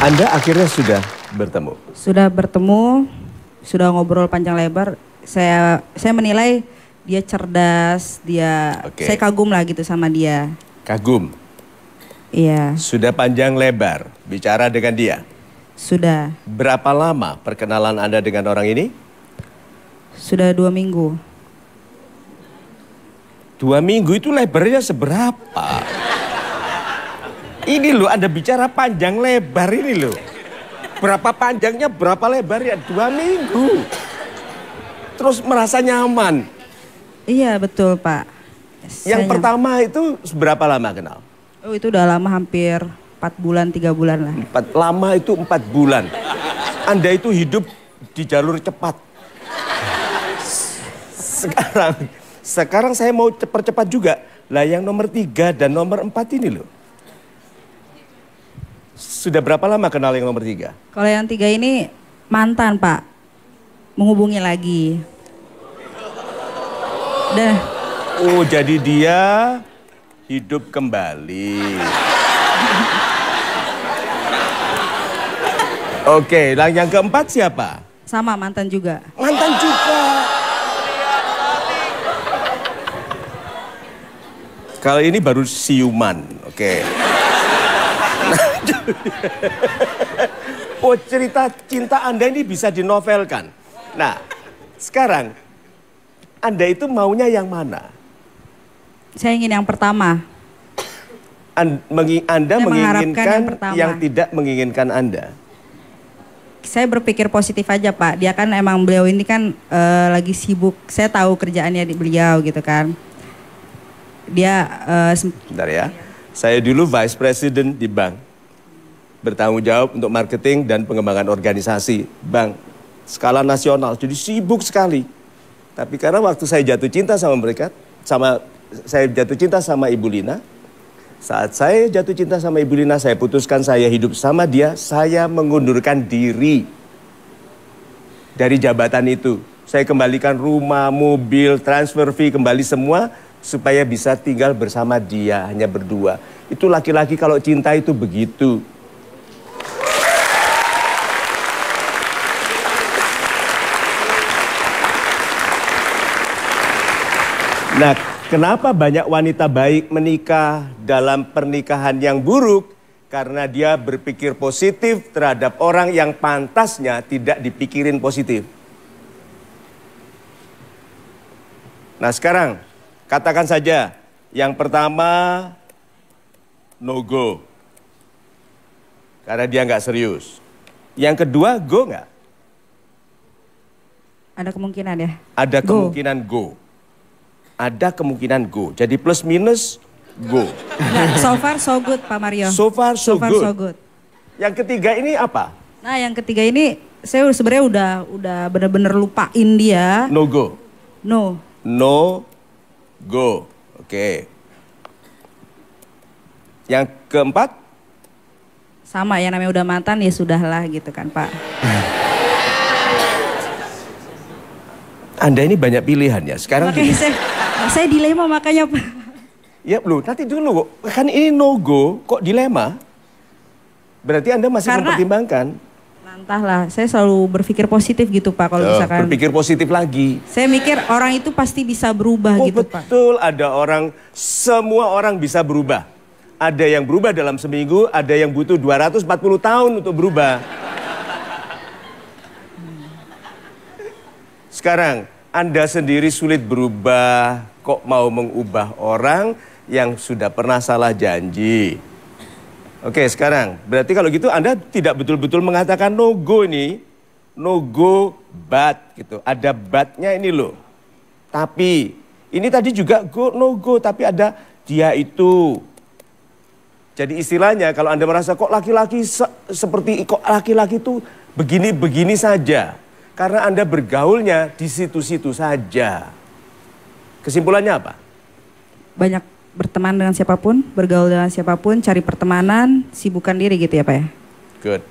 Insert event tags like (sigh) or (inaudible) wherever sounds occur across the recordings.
Anda akhirnya sudah bertemu? Sudah bertemu, sudah ngobrol panjang lebar. Saya saya menilai dia cerdas, dia okay. saya kagum lah gitu sama dia. Kagum. Iya. Sudah panjang lebar bicara dengan dia. Sudah. Berapa lama perkenalan Anda dengan orang ini? Sudah dua minggu. Dua minggu itu lebarnya seberapa? Ini loh Anda bicara panjang lebar ini loh. Berapa panjangnya, berapa lebar ya? Dua minggu. Terus merasa nyaman. Iya betul Pak. Yang pertama itu berapa lama kenal? Oh itu udah lama hampir 4 bulan, 3 bulan lah. Empat, lama itu 4 bulan. Anda itu hidup di jalur cepat. Sekarang, sekarang saya mau percepat juga. Lah yang nomor tiga dan nomor empat ini loh. Sudah berapa lama kenal yang nomor tiga? Kalau yang tiga ini mantan pak, menghubungi lagi. Dah. Oh jadi dia hidup kembali. (laughs) Oke, yang, yang keempat siapa? Sama mantan juga. Mantan juga. kalau ini baru siuman, oke. Okay. (laughs) oh cerita cinta Anda ini bisa dinovelkan. Nah, sekarang Anda itu maunya yang mana? Saya ingin yang pertama. An, mengi, anda saya menginginkan yang, pertama. yang tidak menginginkan Anda. Saya berpikir positif aja Pak. Dia kan emang beliau ini kan uh, lagi sibuk. Saya tahu kerjaannya di beliau gitu kan. Dia. Uh, Bentar ya. Saya dulu vice president di bank. Bertanggung jawab untuk marketing dan pengembangan organisasi bank. Skala nasional, jadi sibuk sekali. Tapi karena waktu saya jatuh cinta sama mereka, sama saya jatuh cinta sama Ibu Lina. Saat saya jatuh cinta sama Ibu Lina, saya putuskan saya hidup sama dia, saya mengundurkan diri dari jabatan itu. Saya kembalikan rumah, mobil, transfer fee, kembali semua supaya bisa tinggal bersama dia hanya berdua. Itu laki-laki kalau cinta itu begitu. Nah, kenapa banyak wanita baik menikah dalam pernikahan yang buruk? Karena dia berpikir positif terhadap orang yang pantasnya tidak dipikirin positif. Nah, sekarang Katakan saja, yang pertama no go. Karena dia nggak serius. Yang kedua go nggak? Ada kemungkinan ya? Ada go. kemungkinan go. Ada kemungkinan go. Jadi plus minus go. Nah, so far so good Pak Mario. So far so, so, far, good. so good. Yang ketiga ini apa? Nah yang ketiga ini saya sebenarnya udah udah benar bener lupain dia. No go. No. No Go. Oke. Okay. Yang keempat? Sama ya namanya udah mantan ya sudahlah gitu kan Pak. Anda ini banyak pilihan ya. Sekarang makanya saya, saya dilema makanya Pak. Ya lu nanti dulu Kan ini no go kok dilema? Berarti Anda masih Karena... mempertimbangkan Entahlah, saya selalu berpikir positif gitu Pak kalau uh, misalkan. Berpikir positif lagi. Saya mikir orang itu pasti bisa berubah oh, gitu betul, Pak. Betul, ada orang, semua orang bisa berubah. Ada yang berubah dalam seminggu, ada yang butuh 240 tahun untuk berubah. Sekarang, Anda sendiri sulit berubah, kok mau mengubah orang yang sudah pernah salah janji. Oke sekarang, berarti kalau gitu Anda tidak betul-betul mengatakan no go ini, no go but gitu. Ada butnya ini loh. Tapi, ini tadi juga go no go, tapi ada dia itu. Jadi istilahnya kalau Anda merasa kok laki-laki se seperti kok laki-laki itu begini-begini saja. Karena Anda bergaulnya di situ-situ saja. Kesimpulannya apa? Banyak berteman dengan siapapun, bergaul dengan siapapun, cari pertemanan, sibukkan diri gitu ya Pak ya? Good.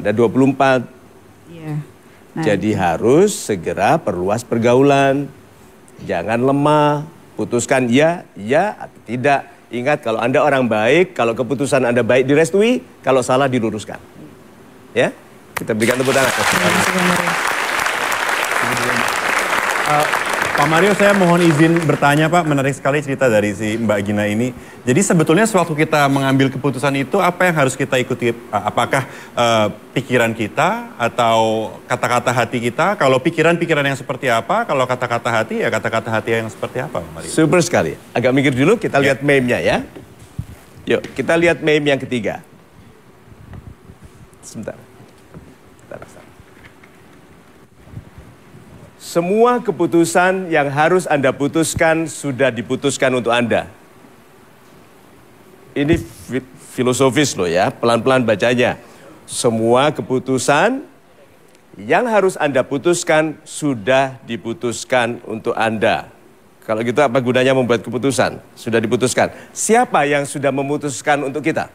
Ada 24. Iya. Nah, Jadi itu. harus segera perluas pergaulan. Jangan lemah, putuskan ya, ya atau tidak. Ingat kalau Anda orang baik, kalau keputusan Anda baik direstui, kalau salah diluruskan. Ya? Kita berikan tepuk tangan. Terima kasih, Pak Mario, saya mohon izin bertanya Pak, menarik sekali cerita dari si Mbak Gina ini. Jadi sebetulnya sewaktu kita mengambil keputusan itu, apa yang harus kita ikuti? Apakah uh, pikiran kita atau kata-kata hati kita? Kalau pikiran-pikiran yang seperti apa? Kalau kata-kata hati ya kata-kata hati yang seperti apa, Pak Mario? Super sekali. Agak mikir dulu, kita ya. lihat ya. meme-nya ya. Yuk, kita lihat meme yang ketiga. Sebentar. Semua keputusan yang harus Anda putuskan sudah diputuskan untuk Anda. Ini filosofis loh ya, pelan-pelan bacanya. Semua keputusan yang harus Anda putuskan sudah diputuskan untuk Anda. Kalau gitu apa gunanya membuat keputusan? Sudah diputuskan. Siapa yang sudah memutuskan untuk kita?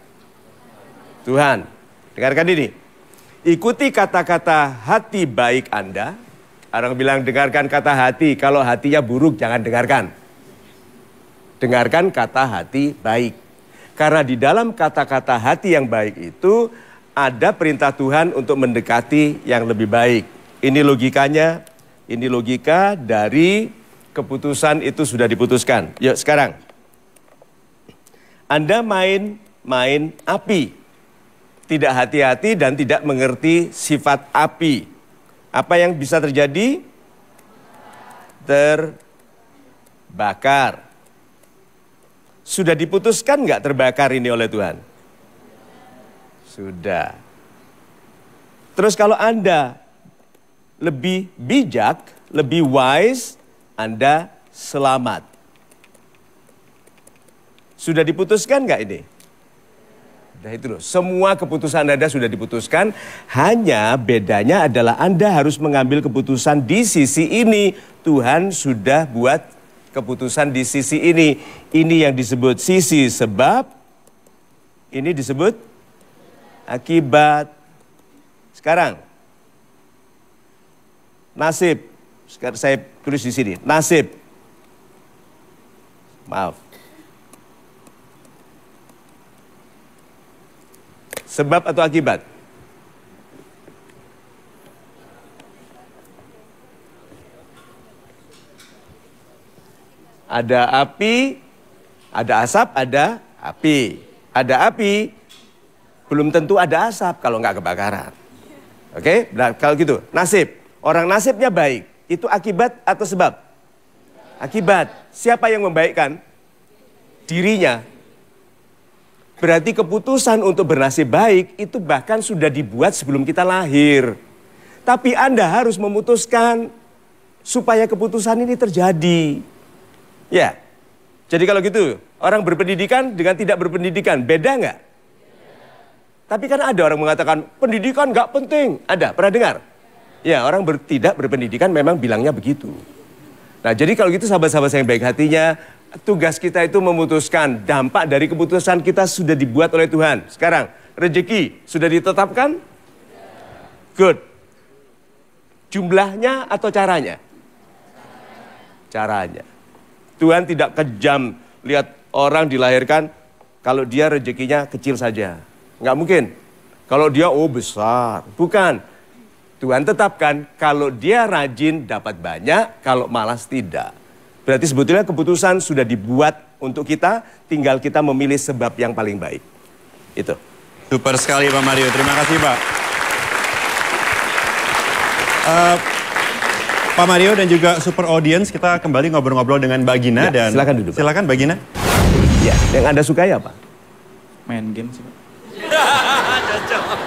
Tuhan. Dengarkan ini. Ikuti kata-kata hati baik Anda Orang bilang dengarkan kata hati, kalau hatinya buruk jangan dengarkan. Dengarkan kata hati baik. Karena di dalam kata-kata hati yang baik itu ada perintah Tuhan untuk mendekati yang lebih baik. Ini logikanya, ini logika dari keputusan itu sudah diputuskan. Yuk sekarang. Anda main-main api. Tidak hati-hati dan tidak mengerti sifat api apa yang bisa terjadi? Terbakar. Sudah diputuskan nggak terbakar ini oleh Tuhan? Sudah. Terus kalau Anda lebih bijak, lebih wise, Anda selamat. Sudah diputuskan nggak ini? Nah itu loh, semua keputusan Anda sudah diputuskan, hanya bedanya adalah Anda harus mengambil keputusan di sisi ini. Tuhan sudah buat keputusan di sisi ini. Ini yang disebut sisi sebab, ini disebut akibat. Sekarang, nasib, saya tulis di sini, nasib. Maaf, Sebab atau akibat? Ada api, ada asap, ada api. Ada api, belum tentu ada asap kalau nggak kebakaran. Oke, okay? nah, kalau gitu, nasib. Orang nasibnya baik, itu akibat atau sebab? Akibat. Siapa yang membaikkan? Dirinya. Berarti keputusan untuk bernasib baik itu bahkan sudah dibuat sebelum kita lahir. Tapi Anda harus memutuskan supaya keputusan ini terjadi. Ya, jadi kalau gitu orang berpendidikan dengan tidak berpendidikan beda nggak? Tapi kan ada orang mengatakan pendidikan nggak penting. Ada, pernah dengar? Ya, orang ber, tidak berpendidikan memang bilangnya begitu. Nah, jadi kalau gitu sahabat-sahabat saya yang baik hatinya, tugas kita itu memutuskan dampak dari keputusan kita sudah dibuat oleh Tuhan. Sekarang, rezeki sudah ditetapkan? Good. Jumlahnya atau caranya? Caranya. Tuhan tidak kejam lihat orang dilahirkan kalau dia rezekinya kecil saja. Nggak mungkin. Kalau dia, oh besar. Bukan. Tuhan tetapkan kalau dia rajin dapat banyak, kalau malas tidak. Berarti sebetulnya keputusan sudah dibuat untuk kita, tinggal kita memilih sebab yang paling baik. Itu. Super sekali Pak Mario, terima kasih Pak. Uh, Pak Mario dan juga super audience, kita kembali ngobrol-ngobrol dengan Mbak Gina ya, dan silakan duduk. Silakan Mbak Gina. Ya, yang Anda ya pak Main game sih Pak. (laughs)